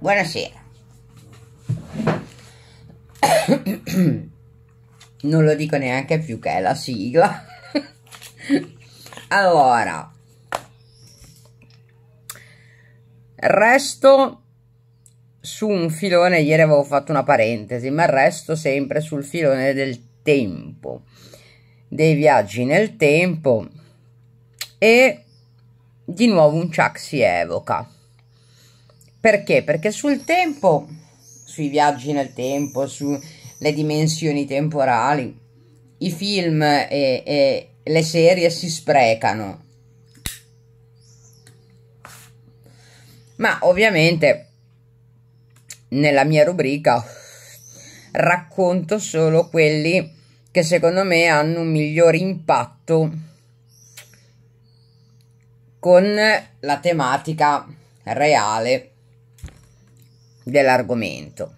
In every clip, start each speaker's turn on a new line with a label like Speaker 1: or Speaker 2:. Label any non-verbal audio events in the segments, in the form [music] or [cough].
Speaker 1: Buonasera. [coughs] Non lo dico neanche più che è la sigla. [laughs] allora. Resto su un filone, ieri avevo fatto una parentesi, ma resto sempre sul filone del tempo, dei viaggi nel tempo e di nuovo un Chuck si evoca perché? Perché sul tempo, sui viaggi nel tempo, sulle dimensioni temporali, i film e, e le serie si sprecano. Ma ovviamente nella mia rubrica racconto solo quelli che secondo me hanno un miglior impatto con la tematica reale dell'argomento.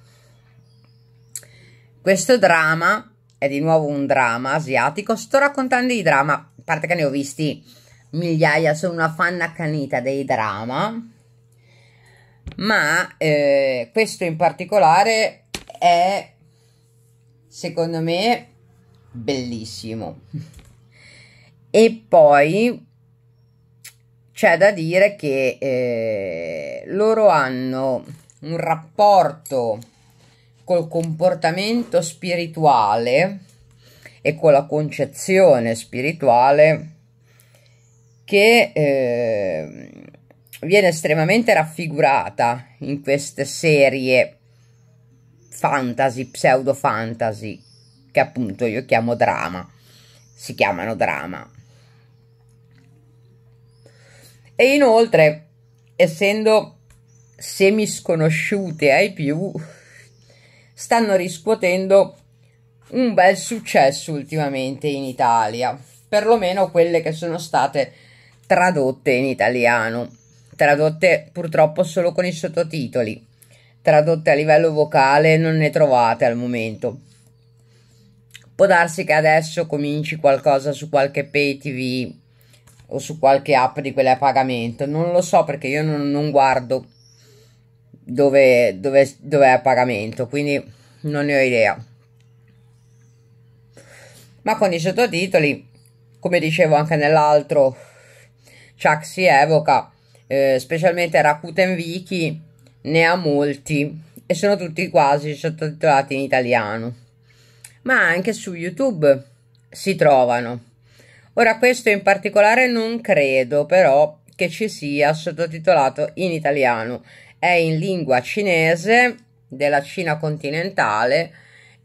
Speaker 1: Questo drama è di nuovo un drama asiatico. Sto raccontando i drama, a parte che ne ho visti migliaia, sono una fan accanita dei drama. Ma eh, questo in particolare è, secondo me, bellissimo. e poi c'è da dire che eh, loro hanno un rapporto col comportamento spirituale e con la concezione spirituale che eh, viene estremamente raffigurata in queste serie fantasy, pseudo fantasy, che appunto io chiamo drama, si chiamano drama. E inoltre, essendo semi sconosciute ai più stanno riscuotendo un bel successo ultimamente in Italia, perlomeno quelle che sono state tradotte in italiano, tradotte purtroppo solo con i sottotitoli, tradotte a livello vocale non ne trovate al momento. Può darsi che adesso cominci qualcosa su qualche pay tv o su qualche app di quelle a pagamento, non lo so perché io non, non guardo dove, dove, dove è a pagamento, quindi non ne ho idea. Ma con i sottotitoli, come dicevo anche nell'altro, Chuck si evoca, eh, specialmente Rakuten Wiki ne ha molti e sono tutti quasi sottotitolati in italiano. Ma anche su YouTube si trovano. Ora questo in particolare non credo però che ci sia sottotitolato in italiano, è in lingua cinese della Cina continentale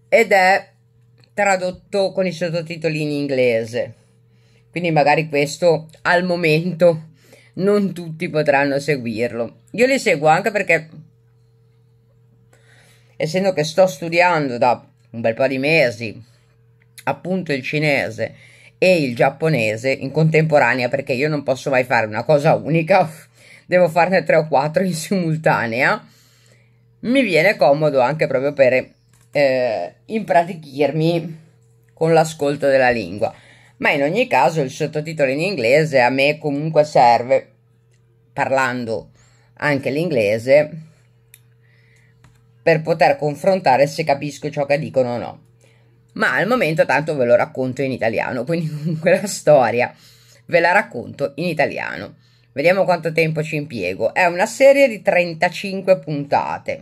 Speaker 1: ed è tradotto con i sottotitoli in inglese. Quindi magari questo al momento non tutti potranno seguirlo. Io li seguo anche perché essendo che sto studiando da un bel po' di mesi appunto il cinese e il giapponese in contemporanea perché io non posso mai fare una cosa unica devo farne 3 o 4 in simultanea, mi viene comodo anche proprio per eh, impratichirmi con l'ascolto della lingua. Ma in ogni caso il sottotitolo in inglese a me comunque serve, parlando anche l'inglese, per poter confrontare se capisco ciò che dicono o no. Ma al momento tanto ve lo racconto in italiano, quindi [laughs] comunque la storia ve la racconto in italiano. Vediamo quanto tempo ci impiego. È una serie di 35 puntate.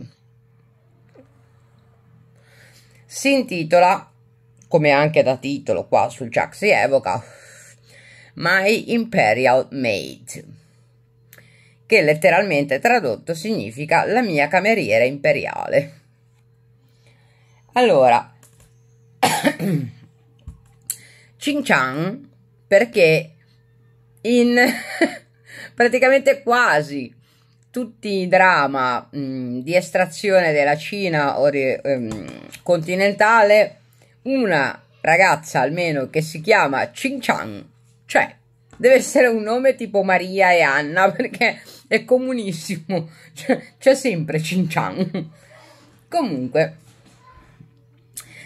Speaker 1: Si intitola, come anche da titolo qua sul Jack si evoca, My Imperial Maid, che letteralmente tradotto significa la mia cameriera imperiale. Allora, [coughs] Chin Chan perché in [laughs] praticamente quasi tutti i drama mh, mm, di estrazione della Cina ori- mh, ehm, continentale una ragazza almeno che si chiama Ching Chang, cioè deve essere un nome tipo Maria e Anna [laughs] perché è comunissimo, c'è, c'è sempre Ching Chang. Comunque,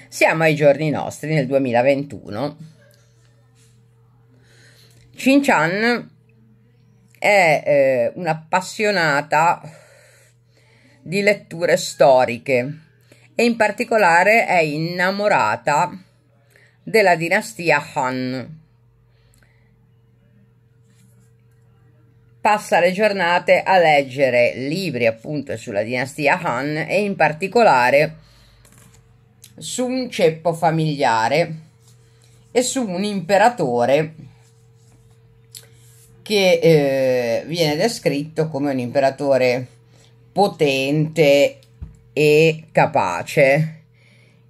Speaker 1: siamo ai giorni nostri nel 2021. Ching Chan è eh, un'appassionata di letture storiche e in particolare è innamorata della dinastia Han. Passa le giornate a leggere libri appunto sulla dinastia Han e in particolare su un ceppo familiare e su un imperatore che eh, viene descritto come un imperatore potente e capace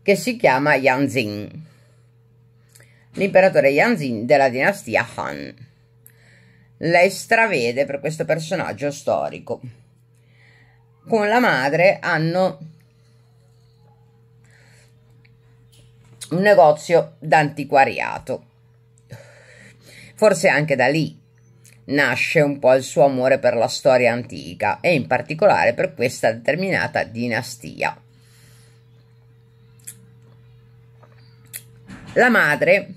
Speaker 1: che si chiama Yanzin, l'imperatore Yanzin della dinastia Han. Lei stravede per questo personaggio storico. Con la madre hanno un negozio d'antiquariato, forse anche da lì nasce un po' il suo amore per la storia antica e in particolare per questa determinata dinastia. La madre,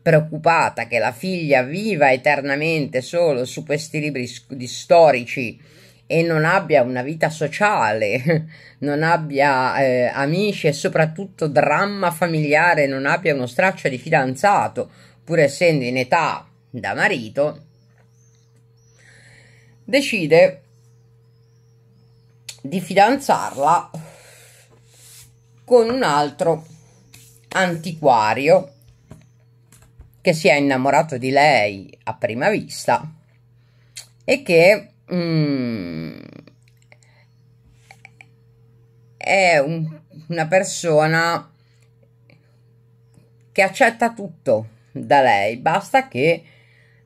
Speaker 1: preoccupata che la figlia viva eternamente solo su questi libri storici e non abbia una vita sociale, [laughs] non abbia eh, amici e soprattutto dramma familiare, non abbia uno straccio di fidanzato, pur essendo in età da marito, decide di fidanzarla con un altro antiquario che si è innamorato di lei a prima vista e che mm, è un, una persona che accetta tutto da lei, basta che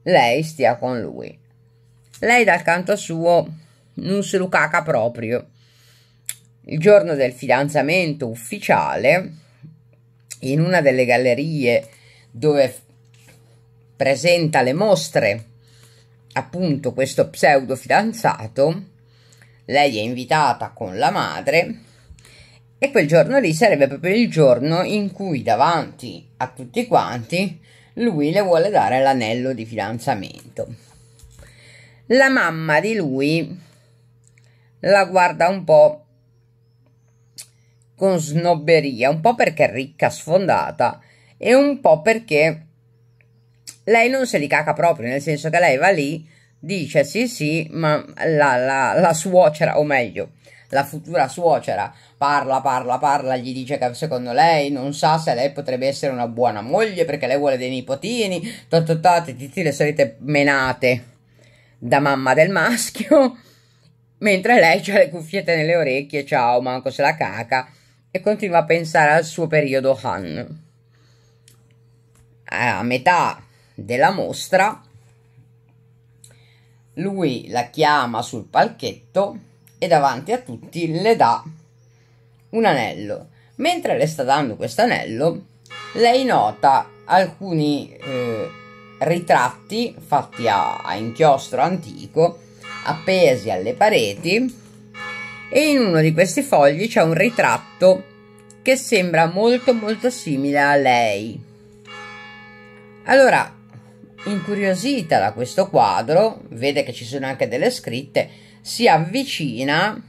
Speaker 1: lei stia con lui. Lei dal canto suo non se lo caca proprio. Il giorno del fidanzamento ufficiale, in una delle gallerie dove presenta le mostre, appunto questo pseudo fidanzato, lei è invitata con la madre e quel giorno lì sarebbe proprio il giorno in cui davanti a tutti quanti lui le vuole dare l'anello di fidanzamento. La mamma di lui la guarda un po' con snobberia, un po' perché è ricca, sfondata e un po' perché lei non se li caca proprio, nel senso che lei va lì, dice sì sì, ma la, la, la suocera, o meglio, la futura suocera parla, parla, parla, gli dice che secondo lei non sa se lei potrebbe essere una buona moglie perché lei vuole dei nipotini, tototate, titi le solite menate da mamma del maschio, [laughs] mentre lei ha le cuffiette nelle orecchie, ciao, manco se la caca, e continua a pensare al suo periodo Han. A metà della mostra, lui la chiama sul palchetto e davanti a tutti le dà un anello. Mentre le sta dando questo anello, lei nota alcuni eh, ritratti fatti a, a inchiostro antico appesi alle pareti e in uno di questi fogli c'è un ritratto che sembra molto molto simile a lei. Allora, incuriosita da questo quadro, vede che ci sono anche delle scritte, si avvicina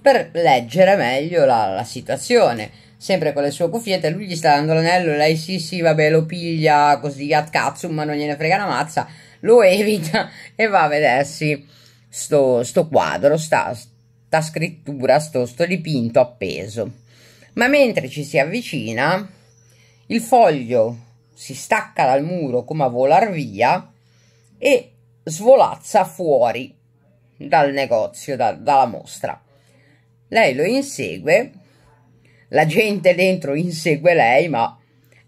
Speaker 1: per leggere meglio la, la situazione. Sempre con le sue cuffiette, lui gli sta dando l'anello, lei sì sì vabbè lo piglia così a cazzo, ma non gliene frega una mazza, lo evita [laughs] e va a vedersi sto, sto quadro, sta, sta scrittura, sto, sto dipinto appeso. Ma mentre ci si avvicina, il foglio si stacca dal muro come a volar via e svolazza fuori dal negozio, da, dalla mostra. Lei lo insegue, la gente dentro insegue lei, ma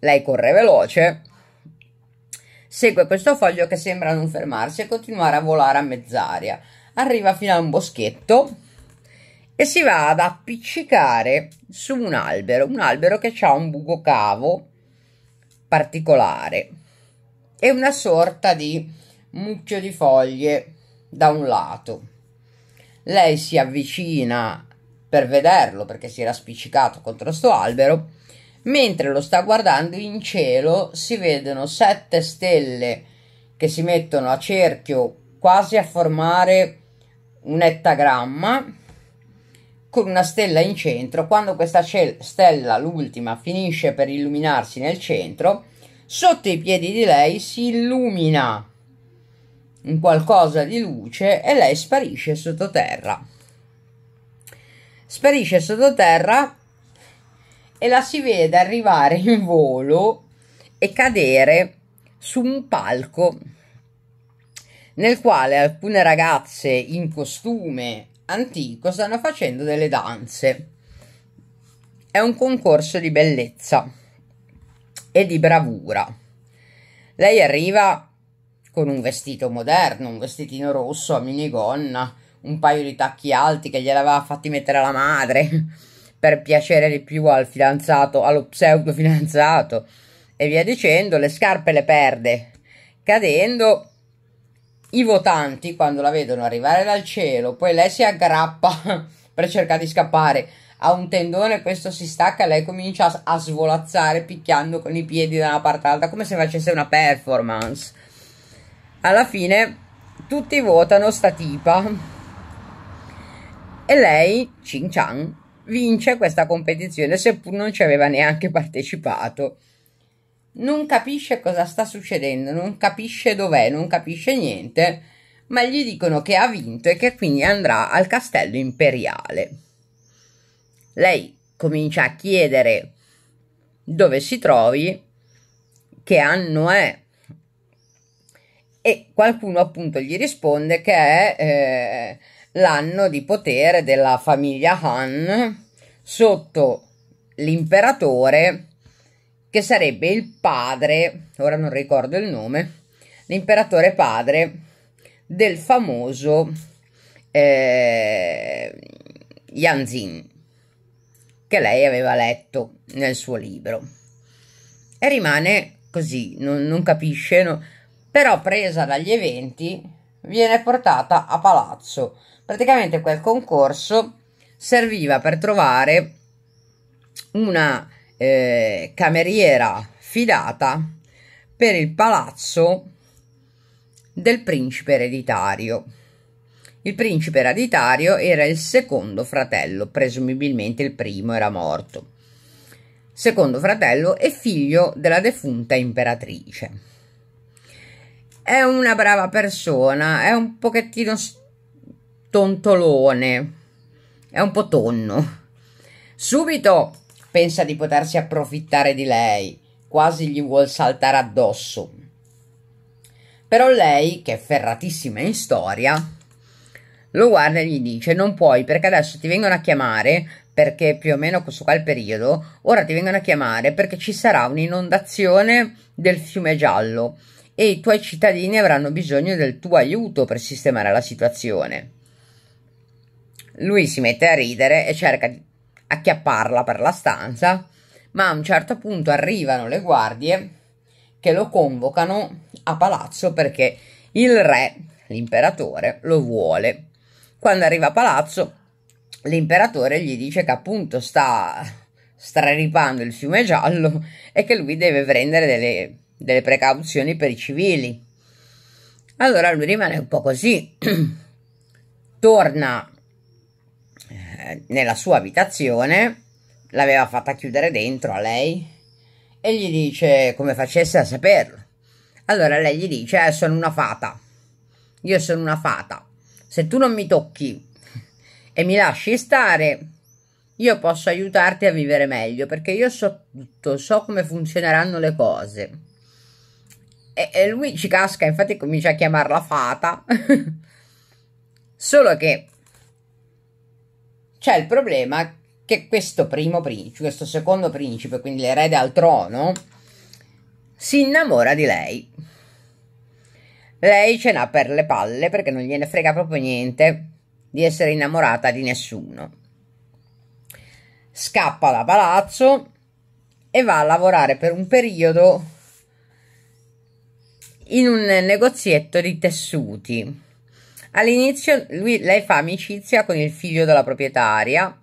Speaker 1: lei corre veloce. Segue questo foglio che sembra non fermarsi e continuare a volare a mezz'aria. Arriva fino a un boschetto e si va ad appiccicare su un albero, un albero che ha un buco cavo particolare e una sorta di mucchio di foglie da un lato. Lei si avvicina per vederlo perché si era spiccicato contro questo albero. Mentre lo sta guardando in cielo si vedono sette stelle che si mettono a cerchio quasi a formare un ettagramma con una stella in centro. Quando questa stella, l'ultima, finisce per illuminarsi nel centro, sotto i piedi di lei si illumina un qualcosa di luce e lei sparisce sottoterra. Sparisce sottoterra e la si vede arrivare in volo e cadere su un palco nel quale alcune ragazze in costume antico stanno facendo delle danze. È un concorso di bellezza e di bravura. Lei arriva con un vestito moderno, un vestitino rosso a minigonna, un paio di tacchi alti che gliel'aveva fatti mettere la madre [laughs] per piacere di più al fidanzato, allo pseudo fidanzato e via dicendo, le scarpe le perde cadendo. I votanti quando la vedono arrivare dal cielo, poi lei si aggrappa [laughs] per cercare di scappare a un tendone, questo si stacca e lei comincia a svolazzare picchiando con i piedi da una parte all'altra come se facesse una performance alla fine tutti votano sta tipa e lei, Cin Chan, vince questa competizione seppur non ci aveva neanche partecipato. Non capisce cosa sta succedendo, non capisce dov'è, non capisce niente, ma gli dicono che ha vinto e che quindi andrà al castello imperiale. Lei comincia a chiedere dove si trovi, che anno è, e qualcuno appunto gli risponde che è eh, l'anno di potere della famiglia Han sotto l'imperatore che sarebbe il padre, ora non ricordo il nome, l'imperatore padre del famoso eh, Yanzin che lei aveva letto nel suo libro e rimane così, non, non capisce, no, però presa dagli eventi viene portata a palazzo. Praticamente quel concorso serviva per trovare una eh, cameriera fidata per il palazzo del principe ereditario. Il principe ereditario era il secondo fratello, presumibilmente il primo era morto. Secondo fratello e figlio della defunta imperatrice è una brava persona, è un pochettino tontolone, è un po' tonno. Subito pensa di potersi approfittare di lei, quasi gli vuol saltare addosso. Però lei, che è ferratissima in storia, lo guarda e gli dice non puoi perché adesso ti vengono a chiamare perché più o meno questo qua è il periodo ora ti vengono a chiamare perché ci sarà un'inondazione del fiume giallo e i tuoi cittadini avranno bisogno del tuo aiuto per sistemare la situazione. Lui si mette a ridere e cerca di acchiapparla per la stanza, ma a un certo punto arrivano le guardie che lo convocano a palazzo perché il re, l'imperatore, lo vuole. Quando arriva a palazzo, l'imperatore gli dice che appunto sta straripando il fiume giallo e che lui deve prendere delle delle precauzioni per i civili. Allora lui rimane un po' così, [clears throat] torna eh, nella sua abitazione, l'aveva fatta chiudere dentro a lei e gli dice come facesse a saperlo. Allora lei gli dice eh, sono una fata, io sono una fata, se tu non mi tocchi e mi lasci stare io posso aiutarti a vivere meglio perché io so tutto, so come funzioneranno le cose e, e lui ci casca, infatti comincia a chiamarla fata. [laughs] Solo che c'è il problema che questo primo principe, questo secondo principe, quindi l'erede al trono, si innamora di lei. Lei ce n'ha per le palle perché non gliene frega proprio niente di essere innamorata di nessuno. Scappa da palazzo e va a lavorare per un periodo in un negozietto di tessuti. All'inizio lui, lei fa amicizia con il figlio della proprietaria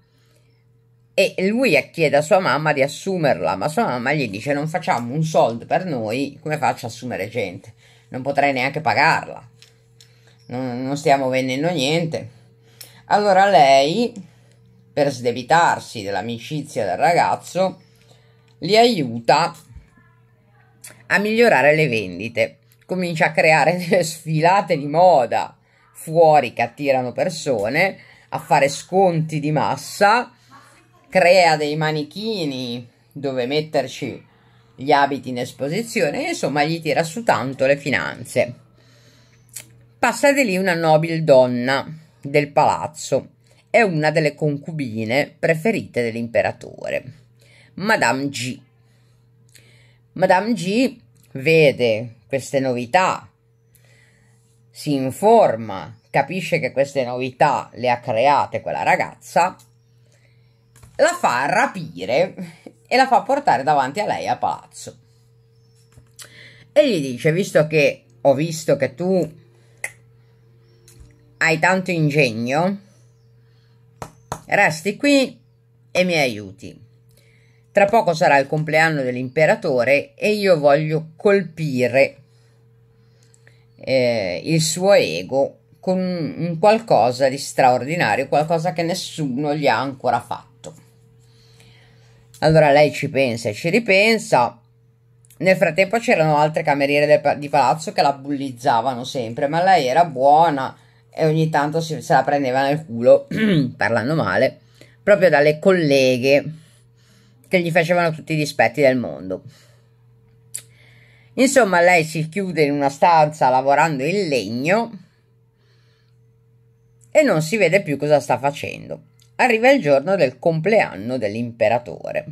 Speaker 1: e lui chiede a sua mamma di assumerla, ma sua mamma gli dice non facciamo un soldo per noi, come faccio a assumere gente? Non potrei neanche pagarla, non, non stiamo vendendo niente. Allora lei, per sdebitarsi dell'amicizia del ragazzo, li aiuta a migliorare le vendite comincia a creare delle sfilate di moda fuori che attirano persone, a fare sconti di massa, crea dei manichini dove metterci gli abiti in esposizione, insomma gli tira su tanto le finanze. Passa di lì una nobile donna del palazzo, è una delle concubine preferite dell'imperatore, Madame G. Madame G vede queste novità, si informa, capisce che queste novità le ha create quella ragazza, la fa rapire e la fa portare davanti a lei a palazzo. E gli dice, visto che ho visto che tu hai tanto ingegno, resti qui e mi aiuti. Tra poco sarà il compleanno dell'imperatore e io voglio colpire eh, il suo ego con un qualcosa di straordinario, qualcosa che nessuno gli ha ancora fatto. Allora lei ci pensa e ci ripensa. Nel frattempo c'erano altre cameriere di palazzo che la bullizzavano sempre, ma lei era buona e ogni tanto se la prendeva nel culo, [clears throat] parlando male, proprio dalle colleghe che gli facevano tutti i dispetti del mondo. Insomma, lei si chiude in una stanza lavorando in legno e non si vede più cosa sta facendo. Arriva il giorno del compleanno dell'imperatore.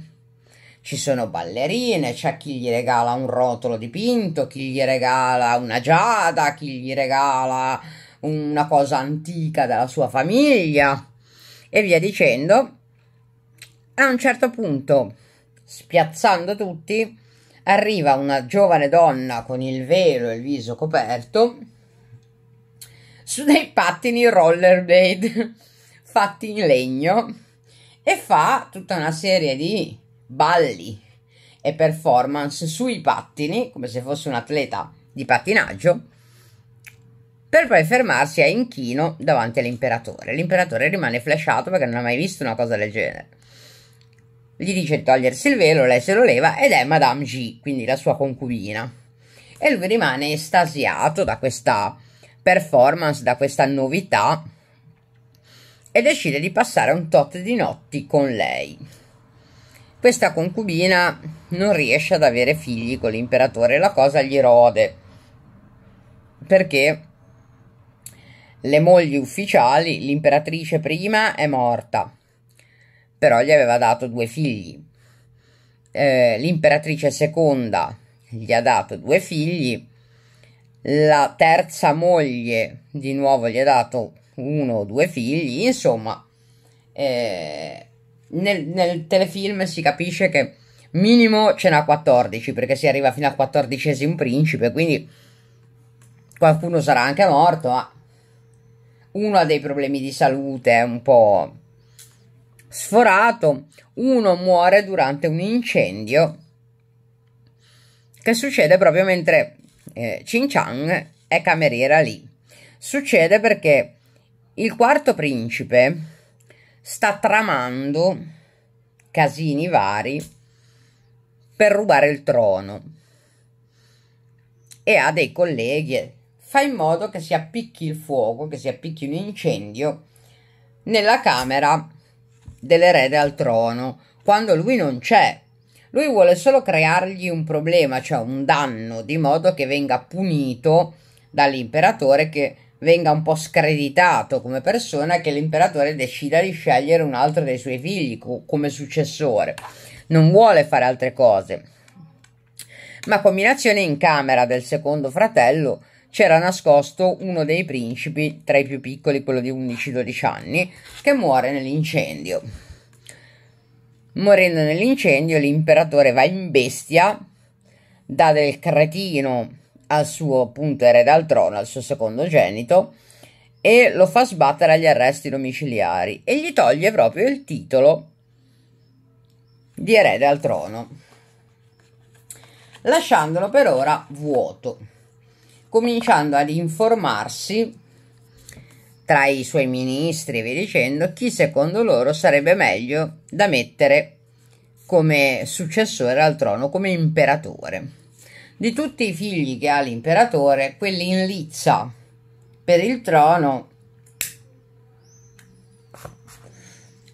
Speaker 1: Ci sono ballerine, c'è chi gli regala un rotolo dipinto, chi gli regala una giada, chi gli regala una cosa antica della sua famiglia e via dicendo. A un certo punto, spiazzando tutti, arriva una giovane donna con il velo e il viso coperto su dei pattini rollerblade [laughs] fatti in legno e fa tutta una serie di balli e performance sui pattini come se fosse un atleta di pattinaggio per poi fermarsi a inchino davanti all'imperatore. L'imperatore rimane flashato perché non ha mai visto una cosa del genere gli dice di togliersi il velo, lei se lo leva ed è Madame G, quindi la sua concubina. E lui rimane estasiato da questa performance, da questa novità e decide di passare un tot di notti con lei. Questa concubina non riesce ad avere figli con l'imperatore, la cosa gli rode perché le mogli ufficiali, l'imperatrice prima è morta però gli aveva dato due figli. Eh, l'imperatrice seconda gli ha dato due figli, la terza moglie di nuovo gli ha dato uno o due figli, insomma, eh, nel, nel, telefilm si capisce che minimo ce n'ha 14 perché si arriva fino al quattordicesimo principe, quindi qualcuno sarà anche morto, ma uno ha dei problemi di salute un po' sforato, uno muore durante un incendio che succede proprio mentre eh, Chin Chang è cameriera lì. Succede perché il quarto principe sta tramando casini vari per rubare il trono e ha dei colleghi. Fa in modo che si appicchi il fuoco, che si appicchi un incendio nella camera dell'erede al trono, quando lui non c'è. Lui vuole solo creargli un problema, cioè un danno, di modo che venga punito dall'imperatore, che venga un po' screditato come persona, che l'imperatore decida di scegliere un altro dei suoi figli come successore. Non vuole fare altre cose. Ma combinazione in camera del secondo fratello c'era nascosto uno dei principi, tra i più piccoli, quello di 11-12 anni, che muore nell'incendio. Morendo nell'incendio, l'imperatore va in bestia, dà del cretino al suo appunto erede al trono, al suo secondogenito, e lo fa sbattere agli arresti domiciliari e gli toglie proprio il titolo di erede al trono, lasciandolo per ora vuoto cominciando ad informarsi tra i suoi ministri e via dicendo chi secondo loro sarebbe meglio da mettere come successore al trono, come imperatore. Di tutti i figli che ha l'imperatore, quelli in lizza per il trono,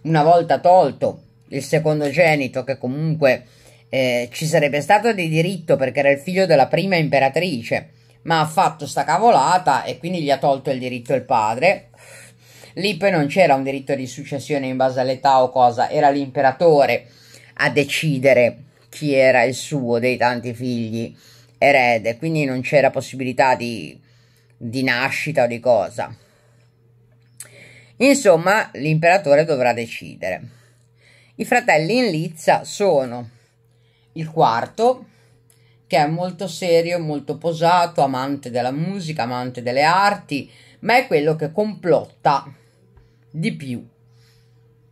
Speaker 1: una volta tolto il secondogenito che comunque eh, ci sarebbe stato di diritto perché era il figlio della prima imperatrice, ma ha fatto sta cavolata e quindi gli ha tolto il diritto il padre. Lì poi non c'era un diritto di successione in base all'età o cosa, era l'imperatore a decidere chi era il suo dei tanti figli erede, quindi non c'era possibilità di, di nascita o di cosa. Insomma, l'imperatore dovrà decidere. I fratelli in Lizza sono il quarto, che è molto serio, molto posato, amante della musica, amante delle arti, ma è quello che complotta di più.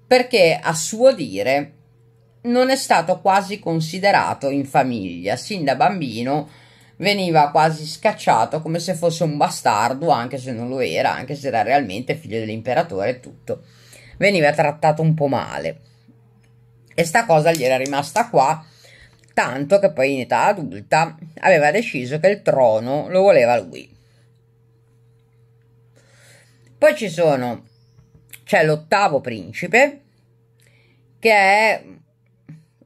Speaker 1: Perché a suo dire non è stato quasi considerato in famiglia, sin da bambino veniva quasi scacciato come se fosse un bastardo, anche se non lo era, anche se era realmente figlio dell'imperatore e tutto. Veniva trattato un po' male. E sta cosa gli era rimasta qua tanto che poi in età adulta aveva deciso che il trono lo voleva lui. Poi ci sono, c'è l'ottavo principe, che è,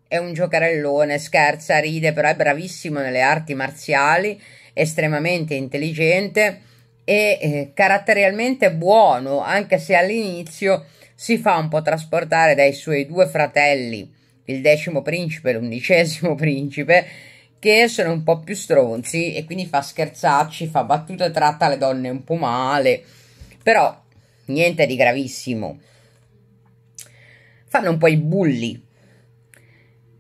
Speaker 1: è un giocherellone, scherza, ride, però è bravissimo nelle arti marziali, estremamente intelligente e eh, caratterialmente buono, anche se all'inizio si fa un po' trasportare dai suoi due fratelli il decimo principe, l'undicesimo [laughs] principe, che sono un po' più stronzi e quindi fa scherzacci, fa battute, tratta le donne un po' male, però niente di gravissimo. Fanno un po' i bulli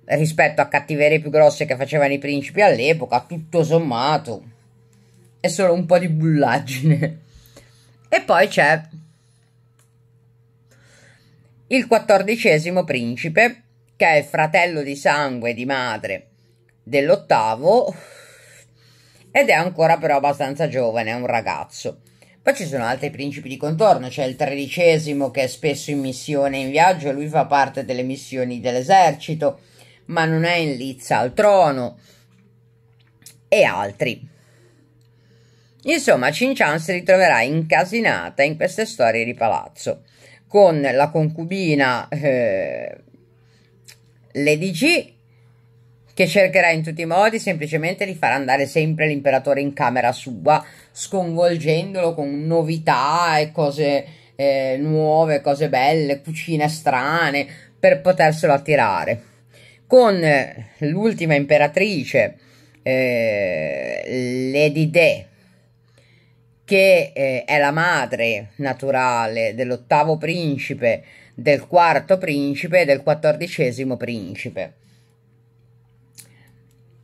Speaker 1: rispetto a cattiverie più grosse che facevano i principi all'epoca, tutto sommato. È solo un po' di bullaggine. [laughs] E poi c'è il quattordicesimo principe che è fratello di sangue di madre dell'ottavo ed è ancora però abbastanza giovane, è un ragazzo. Poi ci sono altri principi di contorno, c'è il tredicesimo che è spesso in missione in viaggio, lui fa parte delle missioni dell'esercito, ma non è in lizza al trono, e altri. Insomma, Cincian si ritroverà incasinata in queste storie di palazzo, con la concubina eh, Lady G che cercherà in tutti i modi semplicemente di far andare sempre l'imperatore in camera sua, sconvolgendolo con novità e cose eh, nuove, cose belle, cucine strane, per poterselo attirare. Con l'ultima imperatrice, eh, Lady De, che eh, è la madre naturale dell'ottavo principe, del quarto principe e del quattordicesimo principe.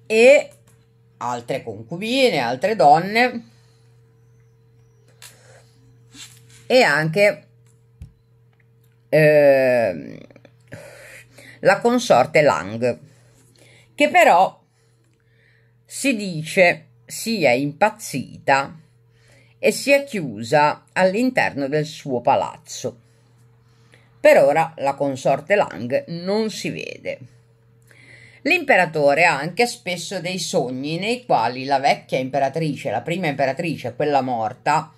Speaker 1: E altre concubine, altre donne e anche eh, la consorte Lang, che però si dice sia impazzita e si è chiusa all'interno del suo palazzo. Per ora la consorte Lang non si vede. L'imperatore ha anche spesso dei sogni nei quali la vecchia imperatrice, la prima imperatrice, quella morta,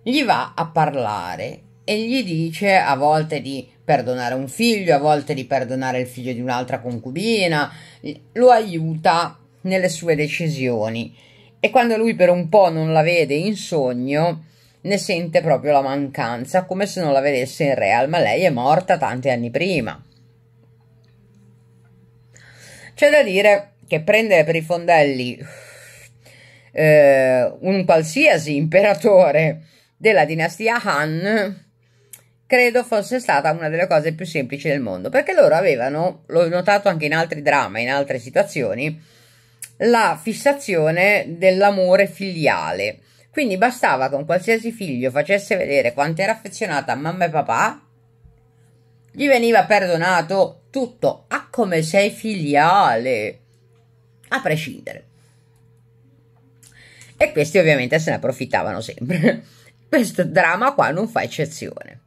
Speaker 1: gli va a parlare e gli dice a volte di perdonare un figlio, a volte di perdonare il figlio di un'altra concubina, lo aiuta nelle sue decisioni e quando lui per un po' non la vede in sogno, ne sente proprio la mancanza, come se non la vedesse in Real, ma lei è morta tanti anni prima. C'è da dire che prendere per i fondelli eh, un qualsiasi imperatore della dinastia Han credo fosse stata una delle cose più semplici del mondo, perché loro avevano, l'ho notato anche in altri drammi, in altre situazioni, la fissazione dell'amore filiale quindi bastava che un qualsiasi figlio facesse vedere quanto era affezionata a mamma e papà, gli veniva perdonato tutto. Ah, come sei filiale! A prescindere. E questi ovviamente se ne approfittavano sempre. [laughs] Questo dramma qua non fa eccezione.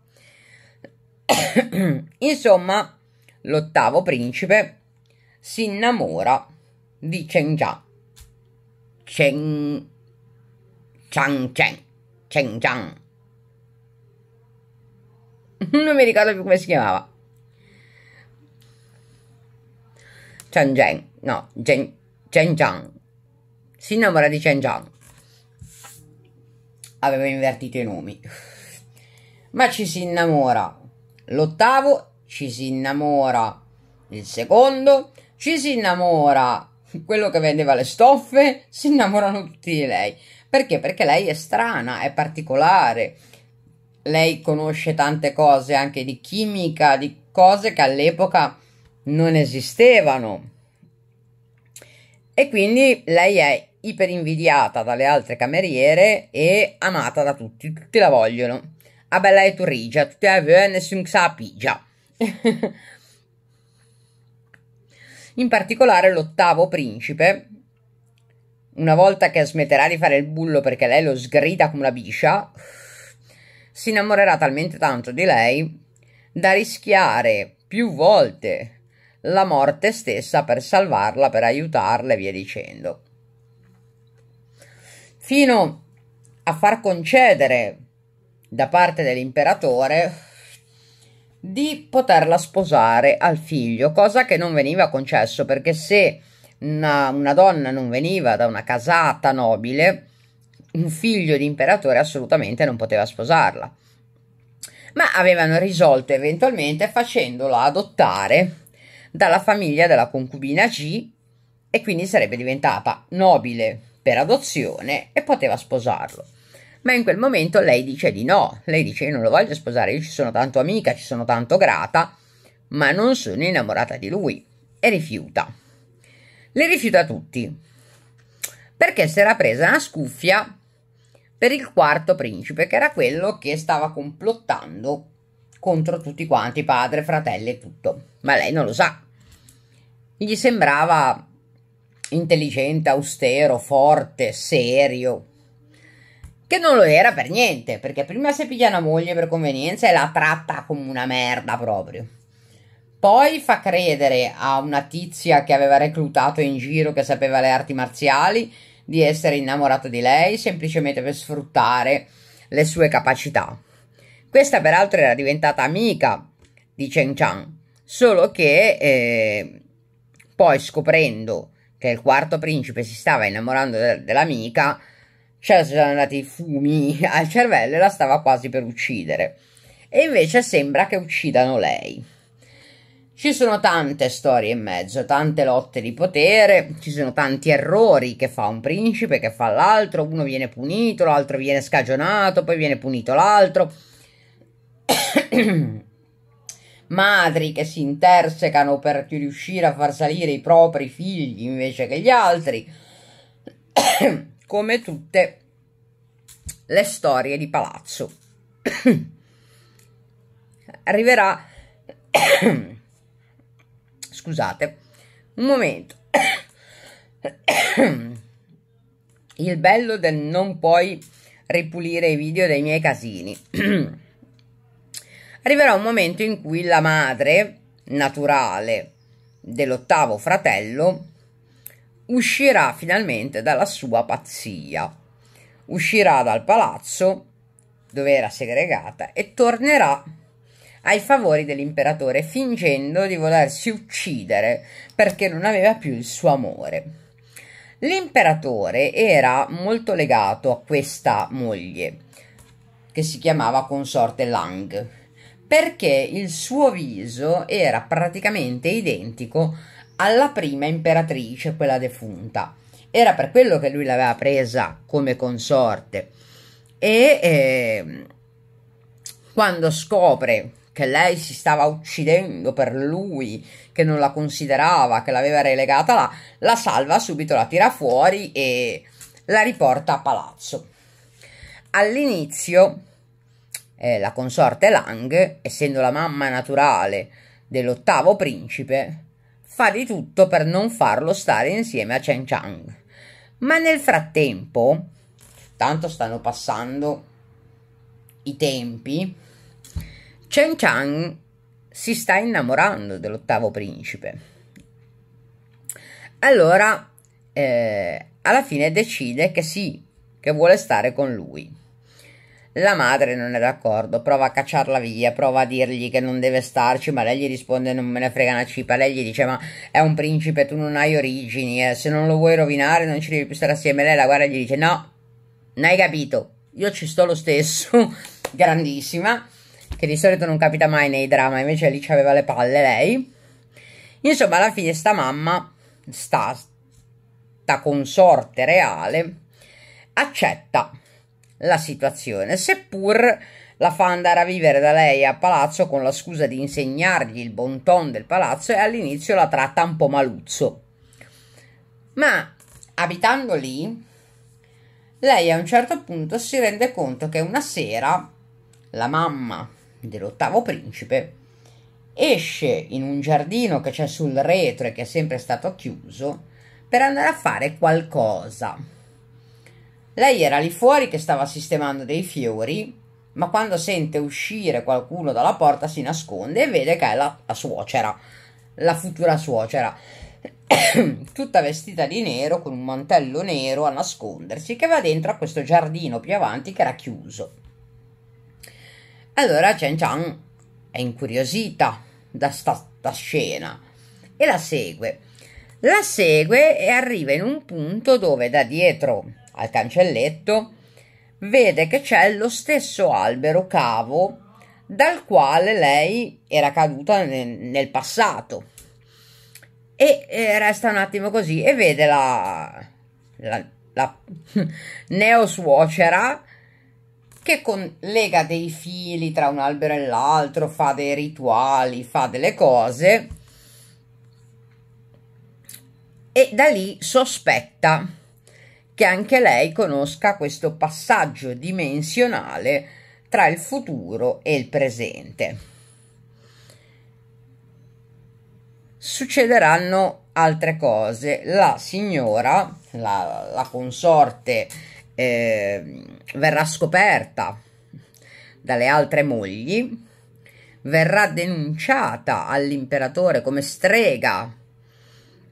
Speaker 1: [coughs] Insomma, l'ottavo principe si innamora di Cheng Jia. Cheng Chang Chang. Chang [laughs] Chang. Non mi ricordo più come si chiamava. Chang Chang. No, Chen Chang. Si innamora di Chen Chang. Aveva invertito i nomi. [laughs] Ma ci si innamora. L'ottavo ci si innamora. Il secondo ci si innamora. Quello che vendeva le stoffe si innamorano tutti di lei. Perché? Perché lei è strana, è particolare. Lei conosce tante cose anche di chimica, di cose che all'epoca non esistevano. E quindi lei è iperinvidiata dalle altre cameriere e amata da tutti, tutti la vogliono. A ah, bella e turrigia, tutti la eh, vogliono, eh, nessuno sa pigia. [laughs] In particolare l'ottavo principe una volta che smetterà di fare il bullo perché lei lo sgrida come una biscia, si innamorerà talmente tanto di lei da rischiare più volte la morte stessa per salvarla, per aiutarla e via dicendo. Fino a far concedere da parte dell'imperatore di poterla sposare al figlio, cosa che non veniva concesso perché se una, una donna non veniva da una casata nobile, un figlio di imperatore assolutamente non poteva sposarla. Ma avevano risolto eventualmente facendola adottare dalla famiglia della concubina G e quindi sarebbe diventata nobile per adozione e poteva sposarlo. Ma in quel momento lei dice di no, lei dice io non lo voglio sposare, io ci sono tanto amica, ci sono tanto grata, ma non sono innamorata di lui e rifiuta. Le rifiuta tutti perché si era presa una scuffia per il quarto principe, che era quello che stava complottando contro tutti quanti, padre, fratelli e tutto. Ma lei non lo sa. Gli sembrava intelligente, austero, forte, serio, che non lo era per niente, perché prima si piglia una moglie per convenienza e la tratta come una merda proprio. Poi fa credere a una tizia che aveva reclutato in giro che sapeva le arti marziali di essere innamorato di lei semplicemente per sfruttare le sue capacità. Questa peraltro era diventata amica di Cheng Chang, solo che eh, poi scoprendo che il quarto principe si stava innamorando de- dell'amica, c'erano sono andati i fumi [laughs] al cervello e la stava quasi per uccidere. E invece sembra che uccidano lei. Ci sono tante storie in mezzo, tante lotte di potere, ci sono tanti errori che fa un principe, che fa l'altro, uno viene punito, l'altro viene scagionato, poi viene punito l'altro. [coughs] Madri che si intersecano per riuscire a far salire i propri figli invece che gli altri, [coughs] come tutte le storie di palazzo. [coughs] Arriverà scusate, un momento. [coughs] Il bello del non puoi ripulire i video dei miei casini. [coughs] Arriverà un momento in cui la madre naturale dell'ottavo fratello uscirà finalmente dalla sua pazzia. Uscirà dal palazzo dove era segregata e tornerà ai favori dell'imperatore, fingendo di volersi uccidere perché non aveva più il suo amore. L'imperatore era molto legato a questa moglie, che si chiamava consorte Lang, perché il suo viso era praticamente identico alla prima imperatrice, quella defunta. Era per quello che lui l'aveva presa come consorte. E eh, quando scopre che lei si stava uccidendo per lui, che non la considerava, che l'aveva relegata là, la salva subito, la tira fuori e la riporta a palazzo. All'inizio eh, la consorte Lang, essendo la mamma naturale dell'ottavo principe, fa di tutto per non farlo stare insieme a Chen Chang. Ma nel frattempo, tanto stanno passando i tempi, Chen Chang si sta innamorando dell'ottavo principe. Allora, eh, alla fine decide che sì, che vuole stare con lui. La madre non è d'accordo, prova a cacciarla via, prova a dirgli che non deve starci, ma lei gli risponde non me ne frega una cipa, lei gli dice ma è un principe, tu non hai origini, eh. se non lo vuoi rovinare non ci devi più stare assieme, lei la guarda e gli dice no, non hai capito, io ci sto lo stesso, [laughs] grandissima che di solito non capita mai nei drama, invece lì ci aveva le palle lei. Insomma, alla fine sta mamma, sta, sta consorte reale, accetta la situazione, seppur la fa andare a vivere da lei a palazzo con la scusa di insegnargli il bon ton del palazzo e all'inizio la tratta un po' maluzzo. Ma abitando lì, lei a un certo punto si rende conto che una sera la mamma dell'ottavo principe, esce in un giardino che c'è sul retro e che è sempre stato chiuso per andare a fare qualcosa. Lei era lì fuori che stava sistemando dei fiori, ma quando sente uscire qualcuno dalla porta si nasconde e vede che è la, la suocera, la futura suocera, [coughs] tutta vestita di nero con un mantello nero a nascondersi, che va dentro a questo giardino più avanti che era chiuso. Allora Chen Chang è incuriosita da questa scena e la segue. La segue e arriva in un punto dove da dietro al cancelletto vede che c'è lo stesso albero cavo dal quale lei era caduta nel, nel passato. E, e resta un attimo così e vede la, la, la [laughs] neosuocera che lega dei fili tra un albero e l'altro, fa dei rituali, fa delle cose e da lì sospetta che anche lei conosca questo passaggio dimensionale tra il futuro e il presente. Succederanno altre cose. La signora, la, la consorte eh, verrà scoperta dalle altre mogli, verrà denunciata all'imperatore come strega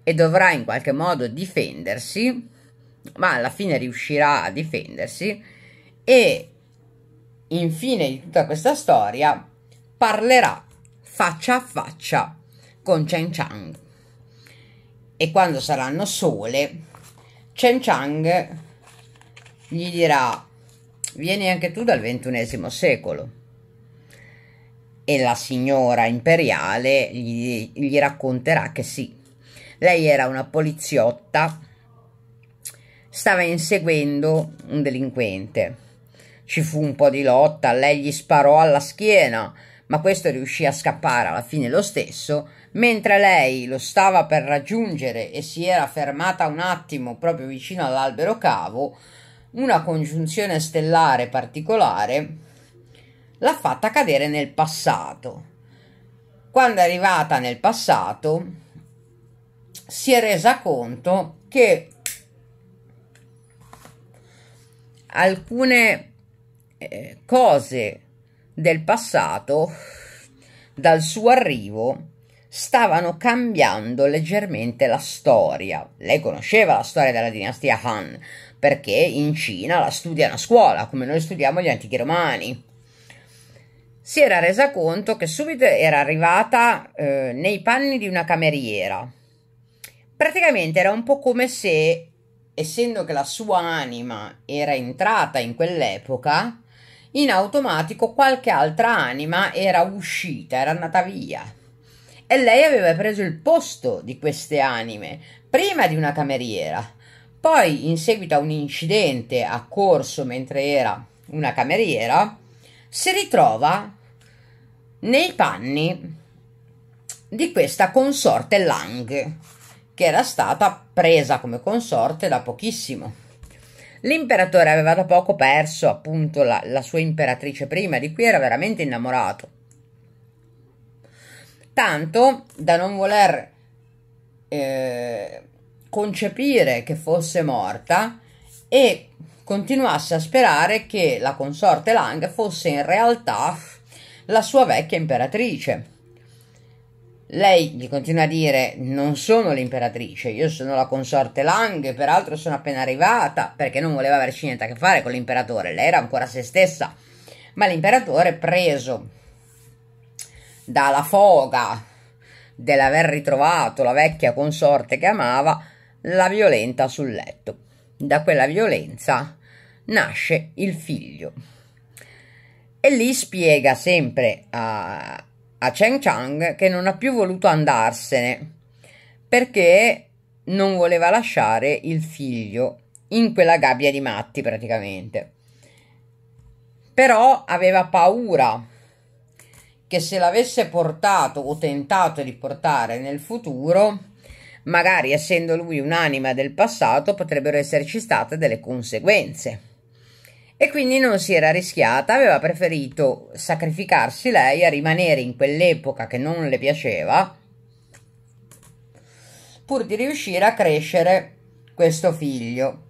Speaker 1: e dovrà in qualche modo difendersi, ma alla fine riuscirà a difendersi e infine di tutta questa storia parlerà faccia a faccia con Chen Chang e quando saranno sole Chen Chang gli dirà vieni anche tu dal ventunesimo secolo e la signora imperiale gli, gli racconterà che sì lei era una poliziotta stava inseguendo un delinquente ci fu un po' di lotta lei gli sparò alla schiena ma questo riuscì a scappare alla fine lo stesso, mentre lei lo stava per raggiungere e si era fermata un attimo proprio vicino all'albero cavo, una congiunzione stellare particolare l'ha fatta cadere nel passato. Quando è arrivata nel passato si è resa conto che alcune eh, cose del passato dal suo arrivo stavano cambiando leggermente la storia. Lei conosceva la storia della dinastia Han, perché in Cina la studiano a scuola, come noi studiamo gli antichi romani. Si era resa conto che subito era arrivata eh, nei panni di una cameriera. Praticamente era un po' come se, essendo che la sua anima era entrata in quell'epoca, in automatico qualche altra anima era uscita, era andata via. E lei aveva preso il posto di queste anime, prima di una cameriera poi, in seguito a un incidente accorso mentre era una cameriera, si ritrova nei panni di questa consorte Lang, che era stata presa come consorte da pochissimo. L'imperatore aveva da poco perso appunto la, la, sua imperatrice prima, di cui era veramente innamorato. Tanto da non voler eh, concepire che fosse morta e continuasse a sperare che la consorte Lang fosse in realtà la sua vecchia imperatrice. Lei gli continua a dire: Non sono l'imperatrice, io sono la consorte Lang, peraltro sono appena arrivata perché non voleva averci niente a che fare con l'imperatore, lei era ancora se stessa. Ma l'imperatore, preso dalla foga dell'aver ritrovato la vecchia consorte che amava, la violenta sul letto. Da quella violenza nasce il figlio. E lì spiega sempre a, a Cheng Chang che non ha più voluto andarsene perché non voleva lasciare il figlio in quella gabbia di matti praticamente. Però aveva paura che se l'avesse portato o tentato di portare nel futuro magari essendo lui un'anima del passato potrebbero esserci state delle conseguenze. E quindi non si era rischiata, aveva preferito sacrificarsi lei a rimanere in quell'epoca che non le piaceva, pur di riuscire a crescere questo figlio.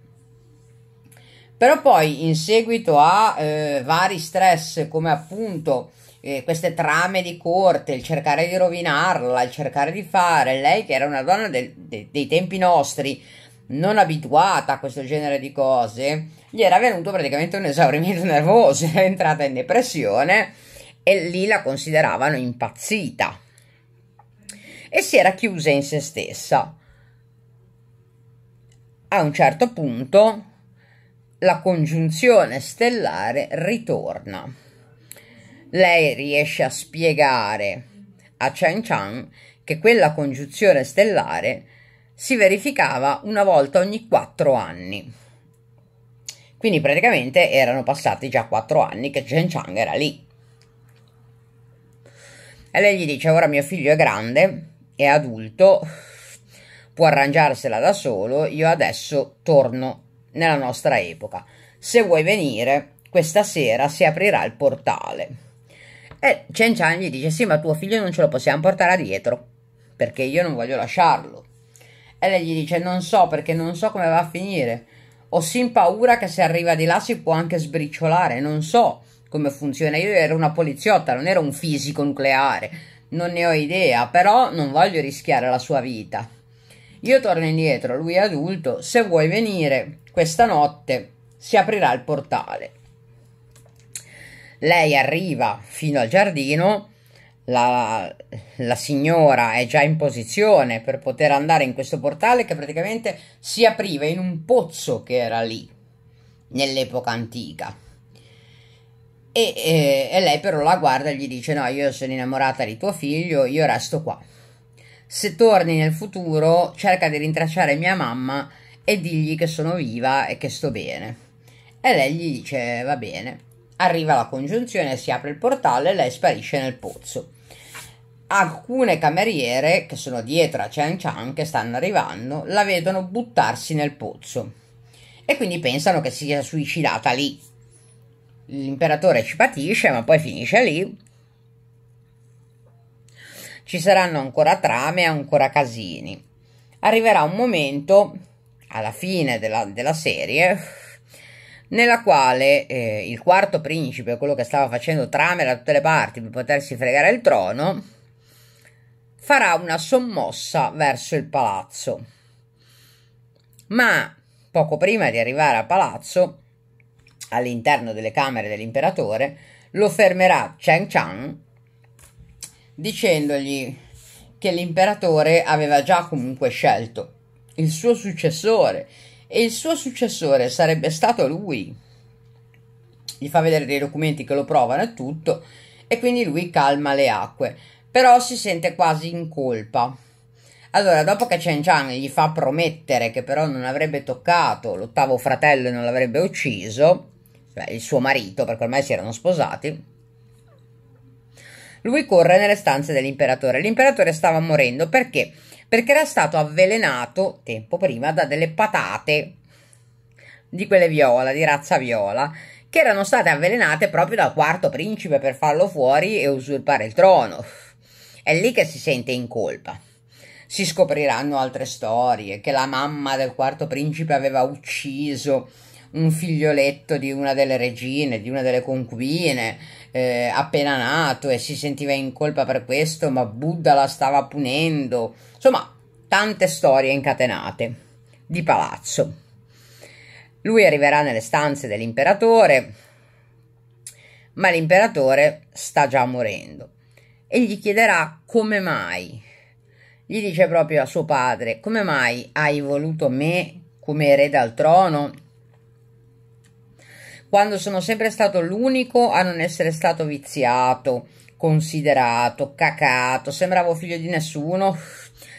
Speaker 1: Però poi in seguito a eh, vari stress come appunto eh, queste trame di corte, il cercare di rovinarla, il cercare di fare, lei che era una donna de- de- dei tempi nostri, non abituata a questo genere di cose, gli era venuto praticamente un esaurimento [laughs] nervoso, era entrata in depressione e lì la consideravano impazzita e si era chiusa in se stessa. A un certo punto la congiunzione stellare ritorna lei riesce a spiegare a Chen Chang che quella congiunzione stellare si verificava una volta ogni quattro anni. Quindi praticamente erano passati già quattro anni che Chen Chang era lì. E lei gli dice: Ora mio figlio è grande, è adulto, può arrangiarsela da solo. Io adesso torno nella nostra epoca. Se vuoi venire, questa sera si aprirà il portale. E Chen Chan gli dice: Sì, ma tuo figlio non ce lo possiamo portare dietro perché io non voglio lasciarlo. E lei gli dice: Non so perché non so come va a finire. Ho sin paura che se arriva di là si può anche sbriciolare. Non so come funziona. Io ero una poliziotta, non ero un fisico nucleare. Non ne ho idea, però non voglio rischiare la sua vita. Io torno indietro, lui è adulto. Se vuoi venire questa notte, si aprirà il portale. Lei arriva fino al giardino, la, la, signora è già in posizione per poter andare in questo portale che praticamente si apriva in un pozzo che era lì nell'epoca antica. E, e, e lei però la guarda e gli dice no, io sono innamorata di tuo figlio, io resto qua. Se torni nel futuro cerca di rintracciare mia mamma e digli che sono viva e che sto bene. E lei gli dice va bene. Arriva la congiunzione, si apre il portale e lei sparisce nel pozzo. Alcune cameriere che sono dietro a Chan Chan, che stanno arrivando, la vedono buttarsi nel pozzo e quindi pensano che si sia suicidata lì. L'imperatore ci patisce, ma poi finisce lì. Ci saranno ancora trame, ancora casini. Arriverà un momento, alla fine della, della serie, nella quale eh, il quarto principe, quello che stava facendo trame da tutte le parti per potersi fregare il trono, farà una sommossa verso il palazzo. Ma poco prima di arrivare al palazzo, all'interno delle camere dell'imperatore, lo fermerà Chang Chang dicendogli che l'imperatore aveva già comunque scelto il suo successore e il suo successore sarebbe stato lui. Gli fa vedere dei documenti che lo provano e tutto e quindi lui calma le acque, però si sente quasi in colpa. Allora, dopo che Chen Chang gli fa promettere che però non avrebbe toccato l'ottavo fratello e non l'avrebbe ucciso, cioè il suo marito, perché ormai si erano sposati, lui corre nelle stanze dell'imperatore. L'imperatore stava morendo perché perché era stato avvelenato tempo prima da delle patate di quelle viola, di razza viola, che erano state avvelenate proprio dal quarto principe per farlo fuori e usurpare il trono. È lì che si sente in colpa. Si scopriranno altre storie, che la mamma del quarto principe aveva ucciso un figlioletto di una delle regine, di una delle concubine, eh, appena nato e si sentiva in colpa per questo, ma Buddha la stava punendo Insomma, tante storie incatenate di palazzo. Lui arriverà nelle stanze dell'imperatore, ma l'imperatore sta già morendo e gli chiederà come mai. Gli dice proprio a suo padre, come mai hai voluto me come erede al trono? Quando sono sempre stato l'unico a non essere stato viziato, considerato, cacato, sembravo figlio di nessuno,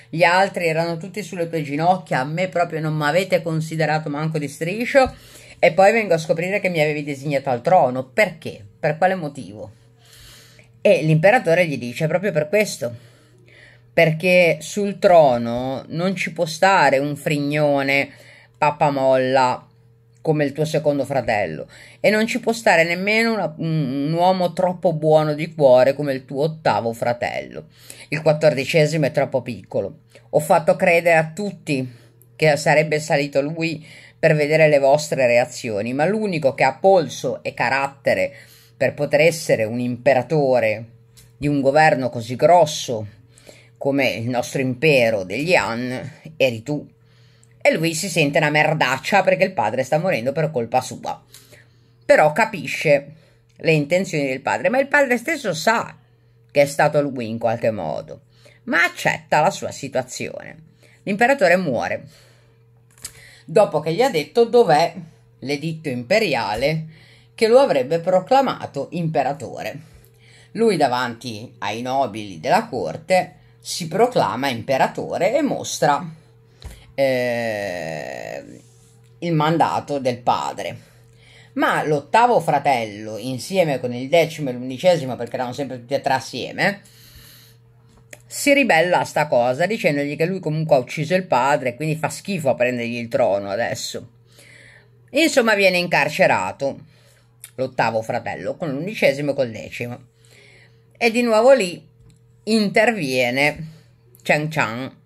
Speaker 1: gli altri erano tutti sulle tue ginocchia, a me proprio non mi avete considerato manco di striscio e poi vengo a scoprire che mi avevi designato al trono, perché? Per quale motivo? E l'imperatore gli dice proprio per questo, perché sul trono non ci può stare un frignone papamolla come il tuo secondo fratello e non ci può stare nemmeno una, un, un, uomo troppo buono di cuore come il tuo ottavo fratello. Il quattordicesimo è troppo piccolo. Ho fatto credere a tutti che sarebbe salito lui per vedere le vostre reazioni, ma l'unico che ha polso e carattere per poter essere un imperatore di un governo così grosso come il nostro impero degli Han eri tu e lui si sente una merdaccia perché il padre sta morendo per colpa sua. Però capisce le intenzioni del padre, ma il padre stesso sa che è stato lui in qualche modo, ma accetta la sua situazione. L'imperatore muore dopo che gli ha detto dov'è l'editto imperiale che lo avrebbe proclamato imperatore. Lui davanti ai nobili della corte si proclama imperatore e mostra eh, il mandato del padre. Ma l'ottavo fratello, insieme con il decimo e l'undicesimo, perché erano sempre tutti e tre assieme, si ribella a sta cosa dicendogli che lui comunque ha ucciso il padre, e quindi fa schifo a prendergli il trono adesso. Insomma, viene incarcerato l'ottavo fratello con l'undicesimo e col decimo. E di nuovo lì interviene Chang Chang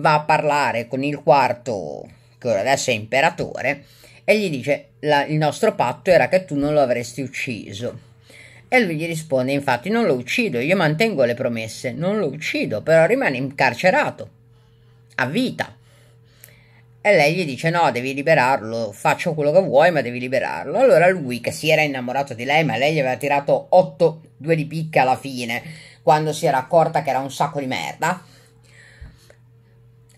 Speaker 1: va a parlare con il quarto, che adesso è imperatore, e gli dice la, il nostro patto era che tu non lo avresti ucciso. E lui gli risponde, infatti non lo uccido, io mantengo le promesse, non lo uccido, però rimane incarcerato, a vita. E lei gli dice, no, devi liberarlo, faccio quello che vuoi, ma devi liberarlo. Allora lui, che si era innamorato di lei, ma lei gli aveva tirato 8 due di picca alla fine, quando si era accorta che era un sacco di merda,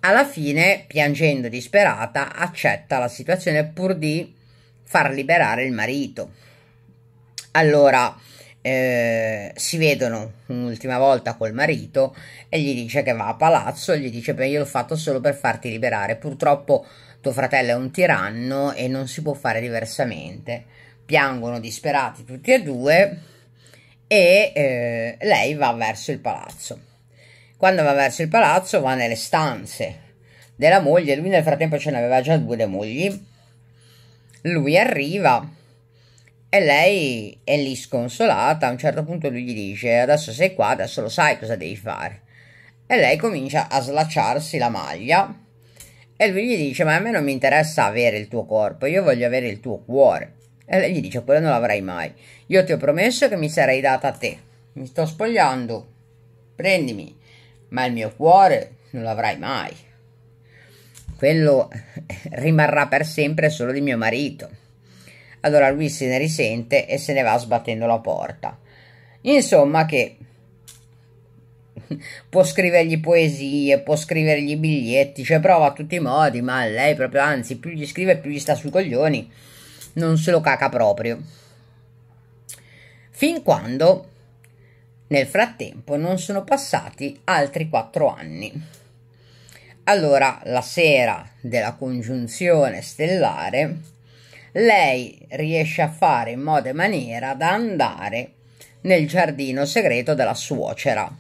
Speaker 1: alla fine, piangendo disperata, accetta la situazione pur di far liberare il marito. Allora eh, si vedono un'ultima volta col marito e gli dice che va a palazzo gli dice beh io l'ho fatto solo per farti liberare. Purtroppo tuo fratello è un tiranno e non si può fare diversamente. Piangono disperati tutti e due e eh, lei va verso il palazzo. Quando va verso il palazzo va nelle stanze della moglie, lui nel frattempo ce n'aveva già due le mogli. Lui arriva e lei è lì sconsolata, a un certo punto lui gli dice adesso sei qua, adesso lo sai cosa devi fare. E lei comincia a slacciarsi la maglia e lui gli dice ma a me non mi interessa avere il tuo corpo, io voglio avere il tuo cuore. E lei gli dice quello non l'avrai mai, io ti ho promesso che mi sarei data a te, mi sto spogliando, prendimi ma il mio cuore non l'avrai mai. Quello rimarrà per sempre solo di mio marito. Allora lui se ne risente e se ne va sbattendo la porta. Insomma che può scrivergli poesie, può scrivergli biglietti, cioè prova a tutti i modi, ma lei proprio, anzi, più gli scrive più gli sta sui coglioni, non se lo caca proprio. Fin quando nel frattempo non sono passati altri quattro anni. Allora, la sera della congiunzione stellare, lei riesce a fare in modo e maniera da andare nel giardino segreto della suocera.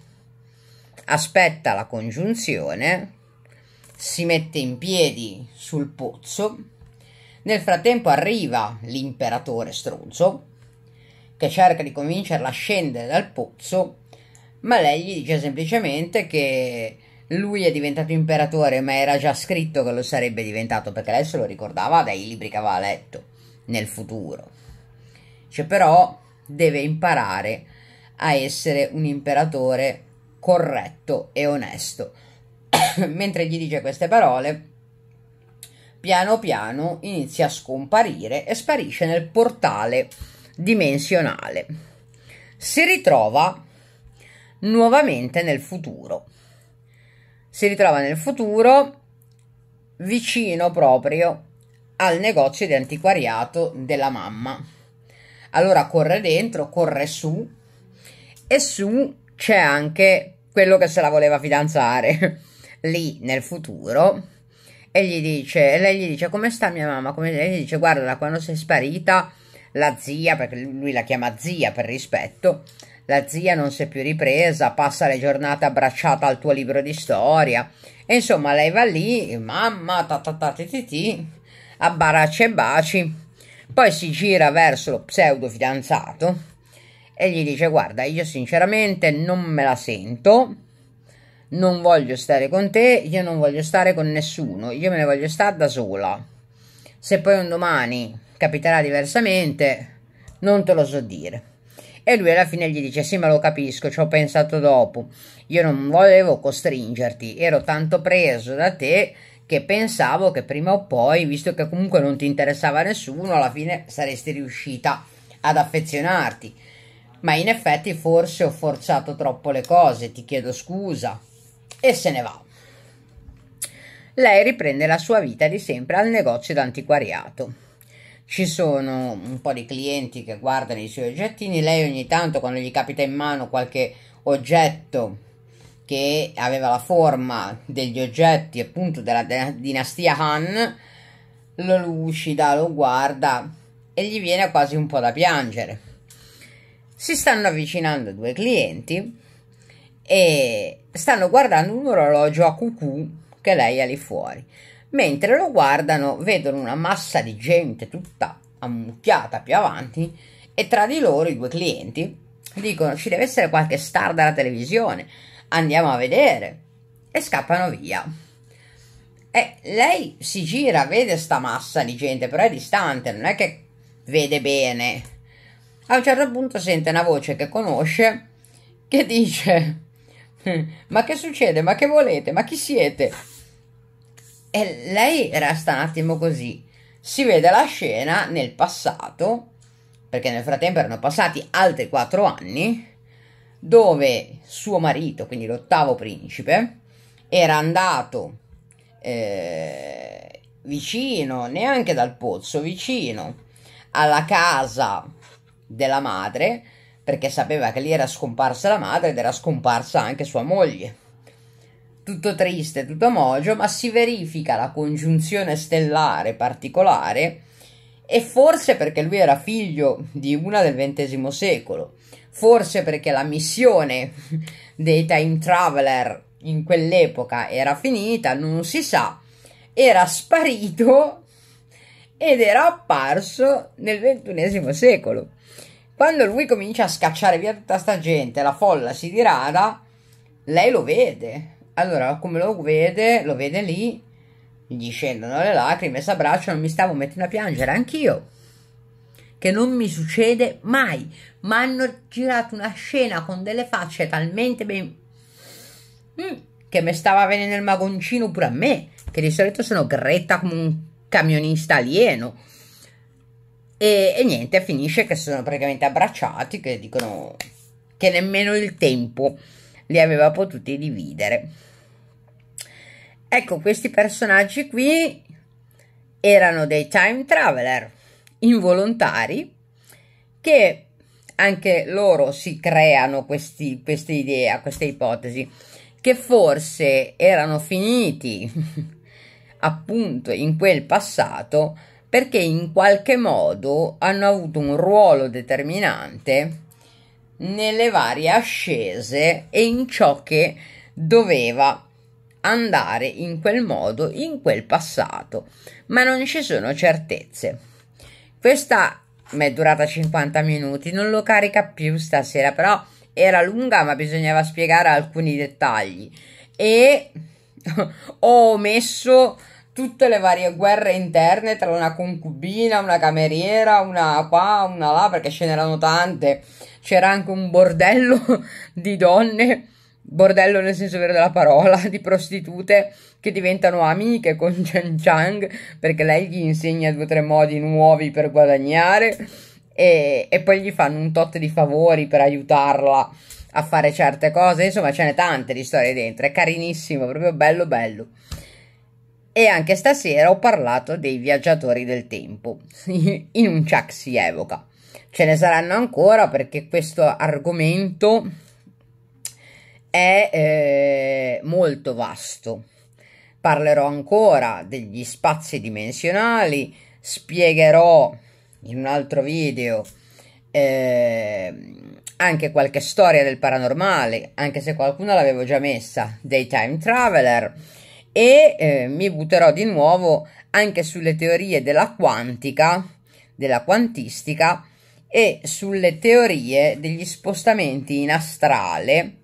Speaker 1: Aspetta la congiunzione, si mette in piedi sul pozzo. Nel frattempo arriva l'imperatore stronzo che cerca di convincerla a scendere dal pozzo, ma lei gli dice semplicemente che lui è diventato imperatore, ma era già scritto che lo sarebbe diventato, perché lei se lo ricordava dai libri che aveva letto nel futuro. Cioè, però deve imparare a essere un imperatore corretto e onesto. [coughs] Mentre gli dice queste parole, piano piano inizia a scomparire e sparisce nel portale dimensionale. Si ritrova nuovamente nel futuro. Si ritrova nel futuro vicino proprio al negozio di antiquariato della mamma. Allora corre dentro, corre su e su c'è anche quello che se la voleva fidanzare [laughs] lì nel futuro e gli dice, lei gli dice come sta mia mamma, come lei gli dice guarda quando sei sparita la zia, perché lui la chiama zia per rispetto, la zia non si è più ripresa, passa le giornate abbracciata al tuo libro di storia, e insomma lei va lì, mamma, ta ta ta ti ti ti, abbaraccia e baci, poi si gira verso lo pseudo fidanzato e gli dice guarda io sinceramente non me la sento, non voglio stare con te, io non voglio stare con nessuno, io me ne voglio stare da sola. Se poi un domani capiterà diversamente, non te lo so dire. E lui alla fine gli dice: Sì, ma lo capisco, ci ho pensato dopo. Io non volevo costringerti, ero tanto preso da te che pensavo che prima o poi, visto che comunque non ti interessava nessuno, alla fine saresti riuscita ad affezionarti. Ma in effetti forse ho forzato troppo le cose, ti chiedo scusa. E se ne va. Lei riprende la sua vita di sempre al negozio d'antiquariato. Ci sono un po' di clienti che guardano i suoi oggettini, lei ogni tanto quando gli capita in mano qualche oggetto che aveva la forma degli oggetti appunto della, dinastia Han, lo lucida, lo guarda e gli viene quasi un po' da piangere. Si stanno avvicinando due clienti e stanno guardando un orologio a cucù che lei ha lì fuori. Mentre lo guardano vedono una massa di gente tutta ammucchiata più avanti e tra di loro i due clienti dicono ci deve essere qualche star dalla televisione, andiamo a vedere e scappano via. E lei si gira, vede sta massa di gente, però è distante, non è che vede bene. A un certo punto sente una voce che conosce che dice ma che succede? Ma che volete? Ma chi siete? E lei resta un attimo così. Si vede la scena nel passato, perché nel frattempo erano passati altri quattro anni, dove suo marito, quindi l'ottavo principe, era andato eh, vicino, neanche dal pozzo, vicino alla casa della madre, perché sapeva che lì era scomparsa la madre ed era scomparsa anche sua moglie tutto triste, tutto mogio, ma si verifica la congiunzione stellare particolare e forse perché lui era figlio di una del XX secolo, forse perché la missione [laughs] dei time traveler in quell'epoca era finita, non si sa, era sparito ed era apparso nel XXI secolo. Quando lui comincia a scacciare via tutta sta gente, la folla si dirada, lei lo vede, allora, come lo vede, lo vede lì, gli scendono le lacrime, si abbracciano, mi stavo mettendo a piangere anch'io. Che non mi succede mai. Ma hanno girato una scena con delle facce talmente ben... Mm, che mi stava venendo il magoncino pure a me. Che di solito sono gretta come un camionista alieno. E, e niente, finisce che sono praticamente abbracciati, che dicono che nemmeno il tempo li aveva potuti dividere. Ecco, questi personaggi qui erano dei time traveler involontari che anche loro si creano questi, questa idea, questa ipotesi, che forse erano finiti [laughs] appunto in quel passato perché in qualche modo hanno avuto un ruolo determinante nelle varie ascese e in ciò che doveva andare in quel modo in quel passato, ma non ci sono certezze. Questa mi è durata 50 minuti, non lo carica più stasera, però era lunga ma bisognava spiegare alcuni dettagli e [laughs] ho messo tutte le varie guerre interne tra una concubina, una cameriera, una qua, una là, perché ce n'erano tante c'era anche un bordello [laughs] di donne, bordello nel senso vero della parola, [laughs] di prostitute che diventano amiche con [laughs] Chen Chang perché lei gli insegna due o tre modi nuovi per guadagnare e, e poi gli fanno un tot di favori per aiutarla a fare certe cose, insomma ce n'è tante di storie dentro, è carinissimo, proprio bello bello. E anche stasera ho parlato dei viaggiatori del tempo, in un Chuck si evoca ce ne saranno ancora perché questo argomento è eh, molto vasto. Parlerò ancora degli spazi dimensionali, spiegherò in un altro video eh, anche qualche storia del paranormale, anche se qualcuno l'avevo già messa, dei time traveler e eh, mi butterò di nuovo anche sulle teorie della quantica, della quantistica e sulle teorie degli spostamenti in astrale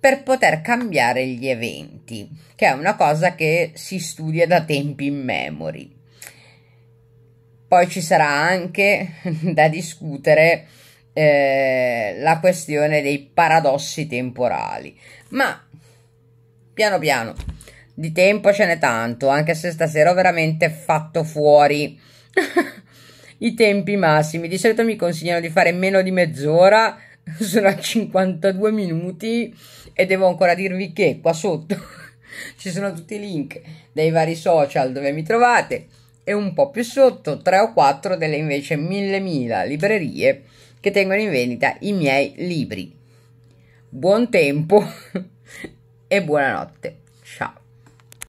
Speaker 1: per poter cambiare gli eventi, che è una cosa che si studia da tempi in immemori. Poi ci sarà anche [laughs] da discutere eh, la questione dei paradossi temporali, ma piano piano di tempo ce n'è tanto, anche se stasera ho veramente fatto fuori [laughs] i tempi massimi. Di solito mi consigliano di fare meno di mezz'ora, [laughs] sono a 52 minuti e devo ancora dirvi che qua sotto [laughs] ci sono tutti i link dei vari social dove mi trovate e un po' più sotto tre o quattro delle invece mille mila librerie che tengono in vendita i miei libri. Buon tempo [laughs] e buonanotte. Ciao.